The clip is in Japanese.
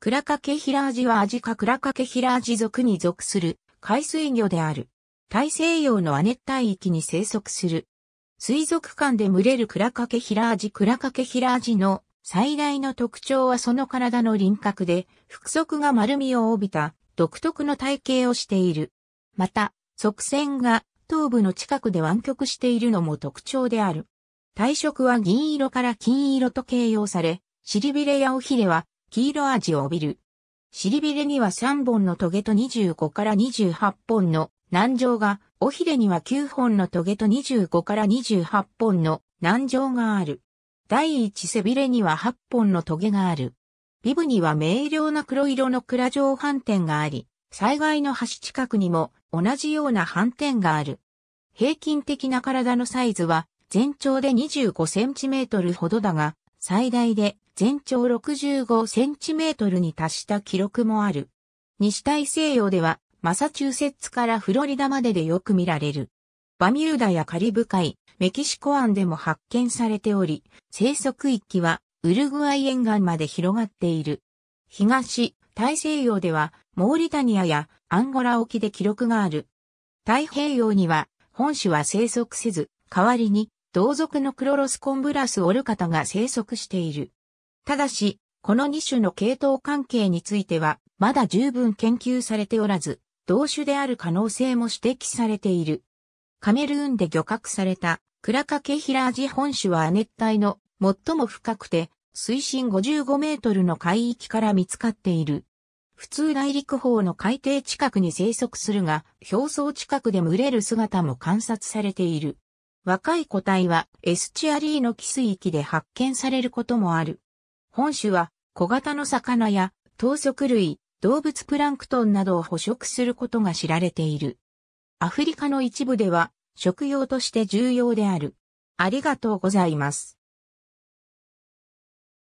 クラカケヒラアジはアジカクラカケヒラアジ属に属する海水魚である。大西洋の亜熱帯域に生息する。水族館で群れるクラカケヒラアジクラカケヒラアジの最大の特徴はその体の輪郭で、腹側が丸みを帯びた独特の体型をしている。また、側線が頭部の近くで湾曲しているのも特徴である。体色は銀色から金色と形容され、尻びれや尾ひれは黄色味を帯びる。尻びれには3本のトゲと25から28本の軟条が、尾ひれには9本のトゲと25から28本の軟条がある。第一背びれには8本のトゲがある。尾部には明瞭な黒色の蔵状斑点があり、災害の端近くにも同じような斑点がある。平均的な体のサイズは全長で25センチメートルほどだが、最大で全長65センチメートルに達した記録もある。西大西洋ではマサチューセッツからフロリダまででよく見られる。バミューダやカリブ海、メキシコ湾でも発見されており、生息域はウルグアイ沿岸まで広がっている。東、大西洋ではモーリタニアやアンゴラ沖で記録がある。太平洋には本種は生息せず、代わりに同族のクロロスコンブラスオルカタが生息している。ただし、この2種の系統関係については、まだ十分研究されておらず、同種である可能性も指摘されている。カメルーンで漁獲された、クラカケヒラージ本種は亜熱帯の最も深くて、水深55メートルの海域から見つかっている。普通大陸方の海底近くに生息するが、表層近くで群れる姿も観察されている。若い個体はエスチアリーの寄水域で発見されることもある。本種は小型の魚や糖足類、動物プランクトンなどを捕食することが知られている。アフリカの一部では食用として重要である。ありがとうございます。